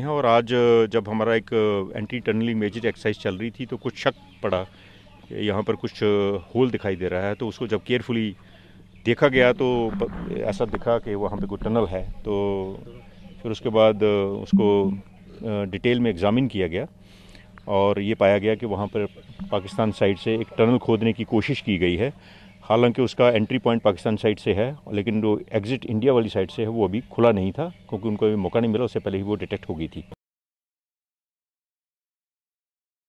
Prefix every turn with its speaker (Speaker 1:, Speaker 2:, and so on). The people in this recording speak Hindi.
Speaker 1: हैं और आज जब हमारा एक एंटी टनलिंग मेजर एक्सरसाइज चल रही थी तो कुछ शक पड़ा यहाँ पर कुछ होल दिखाई दे रहा है तो उसको जब केयरफुली देखा गया तो ऐसा दिखा कि वहाँ पे कोई टनल है तो फिर उसके बाद उसको डिटेल में एग्ज़ामिन किया गया और ये पाया गया कि वहाँ पर पाकिस्तान साइड से एक टनल खोदने की कोशिश की गई है हालांकि उसका एंट्री पॉइंट पाकिस्तान साइड से है लेकिन जो एग्ज़िट इंडिया वाली साइड से है वो अभी खुला नहीं था क्योंकि उनको अभी मौका नहीं मिला उससे पहले ही वो डिटेक्ट हो गई थी